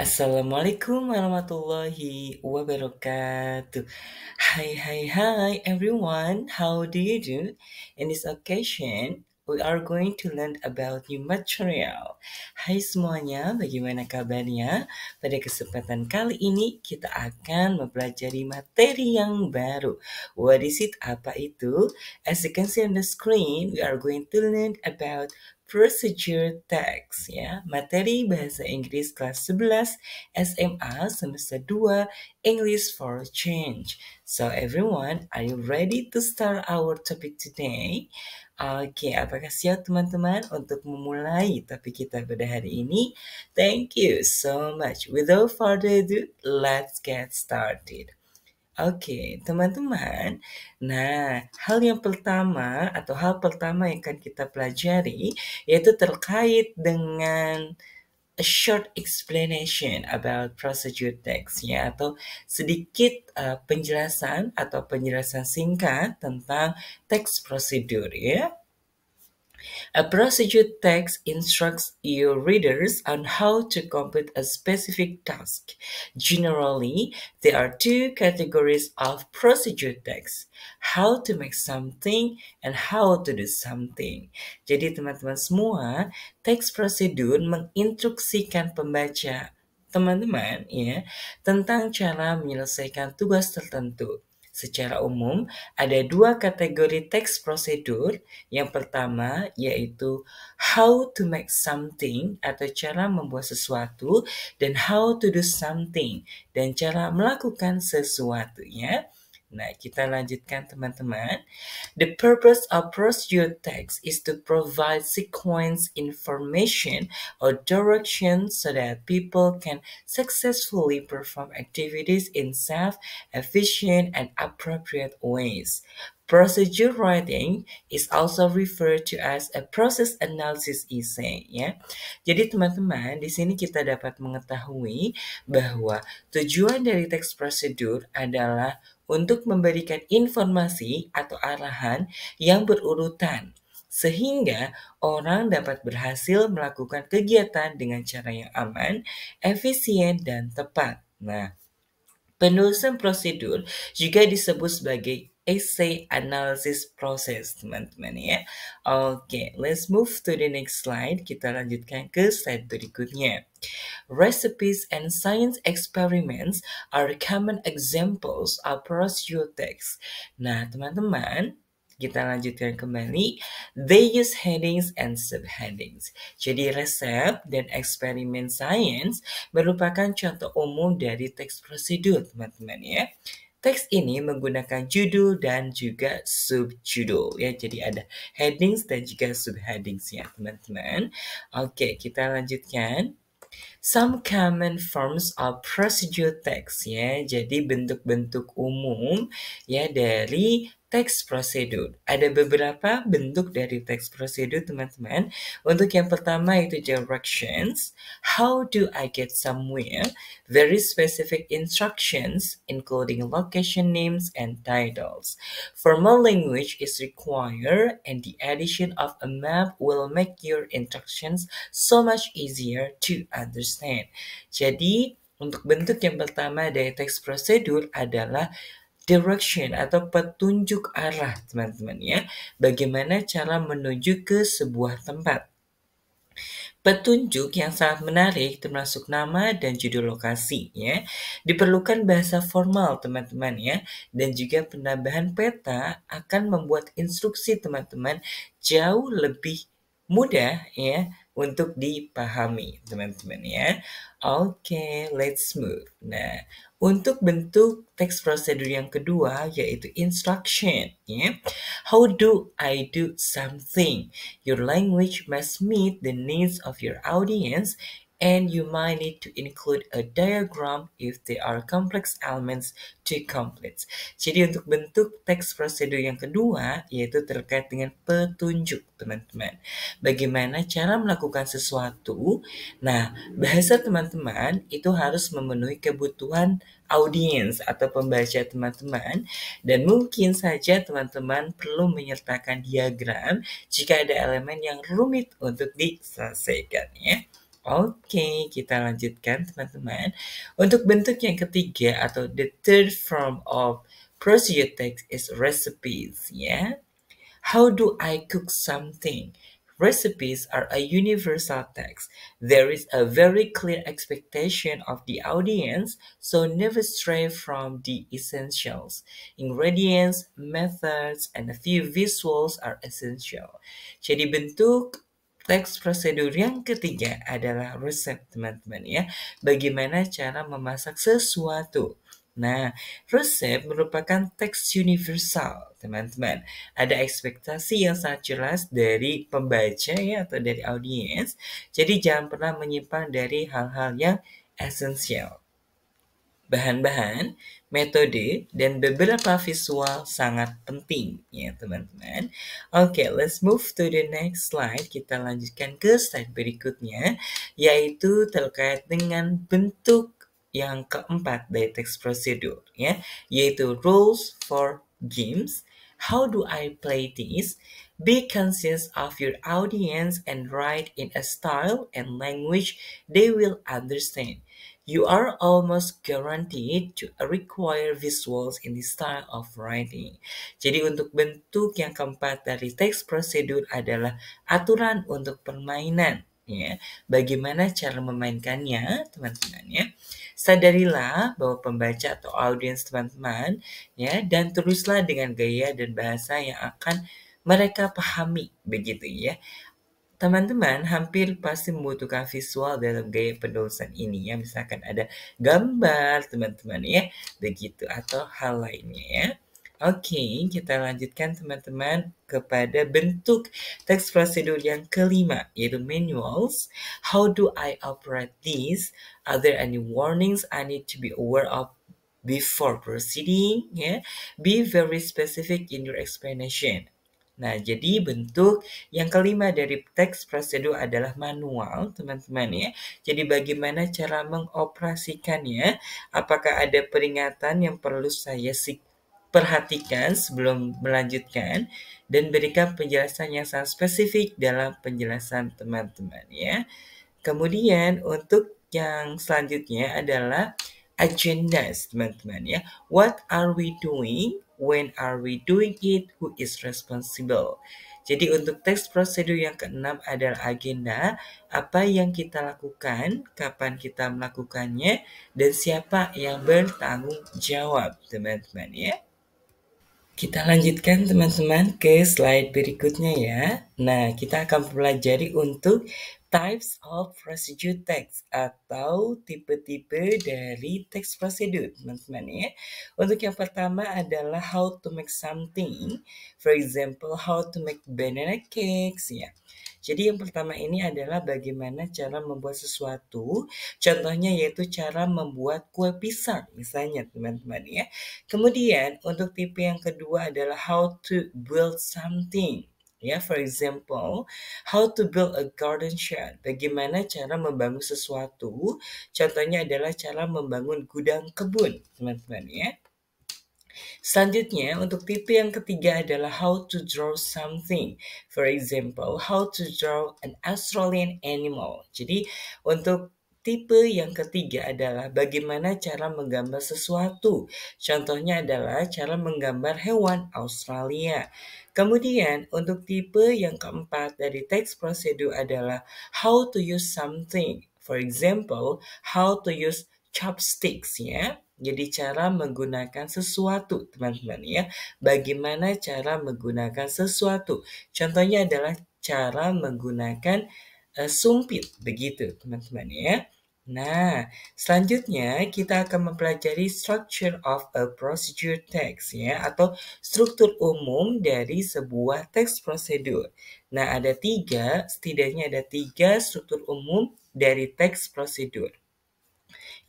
Assalamualaikum warahmatullahi wabarakatuh. Hai hai hai everyone. How do you do? In this occasion, we are going to learn about new material. Hai semuanya, bagaimana kabarnya? Pada kesempatan kali ini, kita akan mempelajari materi yang baru. What is it? Apa itu? As you can see on the screen, we are going to learn about Procedure Text ya, materi bahasa Inggris kelas 11 SMA semester 2 English for Change. So everyone, are you ready to start our topic today? Oke, okay, apakah siap teman-teman untuk memulai topik kita pada hari ini? Thank you so much. Without further ado, let's get started. Oke, teman-teman. Nah, hal yang pertama atau hal pertama yang akan kita pelajari yaitu terkait dengan a short explanation about procedure text ya atau sedikit uh, penjelasan atau penjelasan singkat tentang teks prosedur ya. A procedure text instructs your readers on how to complete a specific task. Generally, there are two categories of procedure text, how to make something and how to do something. Jadi teman-teman semua, teks prosedur menginstruksikan pembaca teman-teman ya tentang cara menyelesaikan tugas tertentu. Secara umum, ada dua kategori teks prosedur. Yang pertama yaitu how to make something atau cara membuat sesuatu dan how to do something dan cara melakukan sesuatunya. Nah, kita lanjutkan teman-teman. The purpose of procedure text is to provide sequence information or direction so that people can successfully perform activities in self-efficient and appropriate ways. Procedure writing is also referred to as a process analysis essay ya. Jadi teman-teman, di sini kita dapat mengetahui bahwa tujuan dari teks prosedur adalah untuk memberikan informasi atau arahan yang berurutan, sehingga orang dapat berhasil melakukan kegiatan dengan cara yang aman, efisien, dan tepat. Nah, penulisan prosedur juga disebut sebagai essay analysis process teman-teman ya. Oke, okay, let's move to the next slide. Kita lanjutkan ke slide berikutnya. Recipes and science experiments are common examples of prosiotex. Nah, teman-teman, kita lanjutkan kembali. They use headings and subheadings. Jadi resep dan eksperimen sains merupakan contoh umum dari teks prosedur, teman-teman ya. Teks ini menggunakan judul dan juga subjudul ya. Jadi ada headings dan juga subheadingsnya teman-teman. Oke, kita lanjutkan. Some common forms of procedure text ya. Jadi bentuk-bentuk umum ya dari teks prosedur. Ada beberapa bentuk dari teks prosedur, teman-teman. Untuk yang pertama itu directions. How do I get somewhere? Very specific instructions, including location names and titles. Formal language is required, and the addition of a map will make your instructions so much easier to understand. Jadi, untuk bentuk yang pertama dari teks prosedur adalah direction atau petunjuk arah, teman-teman ya. Bagaimana cara menuju ke sebuah tempat. Petunjuk yang sangat menarik termasuk nama dan judul lokasi ya. Diperlukan bahasa formal teman-teman ya dan juga penambahan peta akan membuat instruksi teman-teman jauh lebih mudah ya untuk dipahami, teman-teman ya. Oke, okay, let's move. Nah, untuk bentuk teks prosedur yang kedua yaitu instruction, ya. How do I do something? Your language must meet the needs of your audience and you might need to include a diagram if there are complex elements to complete. Jadi untuk bentuk teks prosedur yang kedua yaitu terkait dengan petunjuk teman-teman. Bagaimana cara melakukan sesuatu? Nah, bahasa teman-teman itu harus memenuhi kebutuhan audiens atau pembaca teman-teman dan mungkin saja teman-teman perlu menyertakan diagram jika ada elemen yang rumit untuk diselesaikan ya. Oke, kita lanjutkan teman-teman. Untuk bentuk yang ketiga atau the third form of text is recipes, ya. Yeah? How do I cook something? Recipes are a universal text. There is a very clear expectation of the audience, so never stray from the essentials. Ingredients, methods, and a few visuals are essential. Jadi bentuk Teks prosedur yang ketiga adalah resep teman-teman ya. Bagaimana cara memasak sesuatu. Nah, resep merupakan teks universal, teman-teman. Ada ekspektasi yang sangat jelas dari pembaca ya atau dari audiens. Jadi jangan pernah menyimpang dari hal-hal yang esensial. Bahan-bahan metode, dan beberapa visual sangat penting ya teman-teman. Oke, okay, let's move to the next slide. Kita lanjutkan ke slide berikutnya, yaitu terkait dengan bentuk yang keempat dari teks prosedur ya, yaitu rules for games. How do I play this? Be conscious of your audience and write in a style and language they will understand. You are almost guaranteed to require visuals in this style of writing. Jadi untuk bentuk yang keempat dari teks prosedur adalah aturan untuk permainan. Ya, bagaimana cara memainkannya, teman-teman ya. Sadarilah bahwa pembaca atau audiens teman-teman ya dan teruslah dengan gaya dan bahasa yang akan mereka pahami begitu ya. Teman-teman hampir pasti membutuhkan visual dalam gaya penulisan ini ya. Misalkan ada gambar teman-teman ya. Begitu atau hal lainnya ya. Oke, okay, kita lanjutkan teman-teman kepada bentuk teks prosedur yang kelima, yaitu manuals. How do I operate these? Are there any warnings I need to be aware of before proceeding? Yeah? Be very specific in your explanation. Nah, jadi bentuk yang kelima dari teks prosedur adalah manual, teman-teman ya. Jadi bagaimana cara mengoperasikannya? Apakah ada peringatan yang perlu saya perhatikan sebelum melanjutkan dan berikan penjelasan yang sangat spesifik dalam penjelasan teman-teman ya. Kemudian untuk yang selanjutnya adalah agenda teman-teman ya. What are we doing? when are we doing it, who is responsible. Jadi untuk teks prosedur yang keenam adalah agenda, apa yang kita lakukan, kapan kita melakukannya, dan siapa yang bertanggung jawab, teman-teman ya. Kita lanjutkan teman-teman ke slide berikutnya ya. Nah, kita akan pelajari untuk types of residue text atau tipe-tipe dari text prosedur teman-teman ya. Untuk yang pertama adalah how to make something, for example how to make banana cakes ya. Jadi yang pertama ini adalah bagaimana cara membuat sesuatu, contohnya yaitu cara membuat kue pisang misalnya teman-teman ya. Kemudian untuk tipe yang kedua adalah how to build something. Ya, for example, how to build a garden shed. Bagaimana cara membangun sesuatu? Contohnya adalah cara membangun gudang kebun, teman-teman ya. Selanjutnya, untuk tipe yang ketiga adalah how to draw something. For example, how to draw an Australian animal. Jadi, untuk Tipe yang ketiga adalah bagaimana cara menggambar sesuatu. Contohnya adalah cara menggambar hewan Australia. Kemudian, untuk tipe yang keempat dari teks prosedur adalah how to use something. For example, how to use chopsticks ya. Jadi cara menggunakan sesuatu, teman-teman ya. Bagaimana cara menggunakan sesuatu? Contohnya adalah cara menggunakan uh, sumpit begitu, teman-teman ya. Nah, selanjutnya kita akan mempelajari structure of a procedure text ya atau struktur umum dari sebuah teks prosedur. Nah, ada tiga, setidaknya ada tiga struktur umum dari teks prosedur.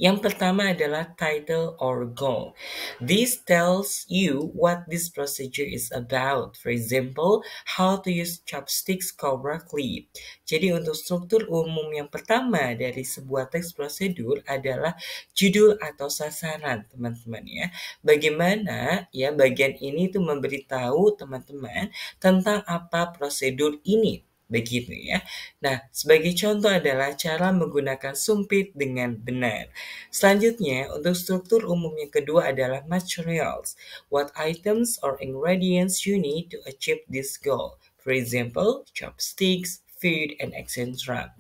Yang pertama adalah title or goal. This tells you what this procedure is about. For example, how to use chopsticks correctly. Jadi untuk struktur umum yang pertama dari sebuah teks prosedur adalah judul atau sasaran, teman-teman ya. Bagaimana ya bagian ini itu memberitahu teman-teman tentang apa prosedur ini begitu ya. Nah, sebagai contoh adalah cara menggunakan sumpit dengan benar. Selanjutnya, untuk struktur umum yang kedua adalah materials. What items or ingredients you need to achieve this goal? For example, chopsticks, food, and etc.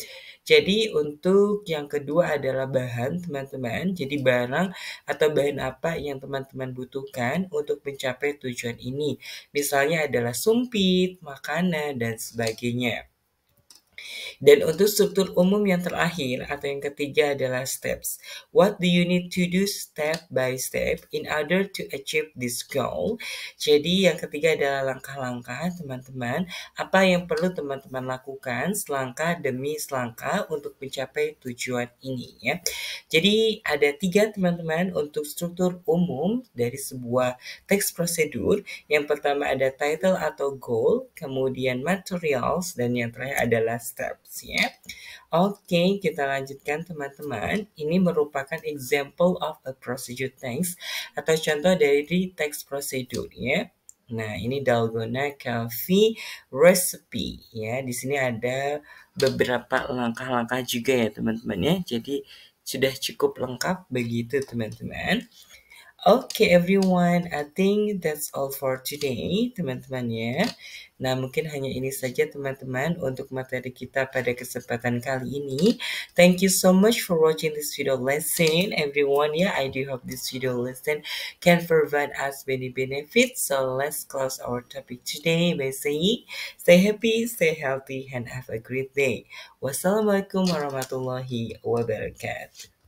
Jadi untuk yang kedua adalah bahan teman-teman. Jadi barang atau bahan apa yang teman-teman butuhkan untuk mencapai tujuan ini. Misalnya adalah sumpit, makanan, dan sebagainya. Dan untuk struktur umum yang terakhir atau yang ketiga adalah steps. What do you need to do step by step in order to achieve this goal? Jadi yang ketiga adalah langkah-langkah teman-teman. Apa yang perlu teman-teman lakukan selangkah demi selangkah untuk mencapai tujuan ini ya. Jadi ada tiga teman-teman untuk struktur umum dari sebuah teks prosedur. Yang pertama ada title atau goal, kemudian materials, dan yang terakhir adalah steps ya. Oke, okay, kita lanjutkan teman-teman. Ini merupakan example of a procedure text atau contoh dari text prosedur ya. Nah, ini dalgona coffee recipe ya. Di sini ada beberapa langkah-langkah juga ya, teman-teman ya. Jadi sudah cukup lengkap begitu, teman-teman. Oke okay, everyone, I think that's all for today teman-teman ya. Nah mungkin hanya ini saja teman-teman untuk materi kita pada kesempatan kali ini. Thank you so much for watching this video lesson everyone ya. I do hope this video lesson can provide us many benefits. So let's close our topic today by saying stay happy, stay healthy, and have a great day. Wassalamualaikum warahmatullahi wabarakatuh.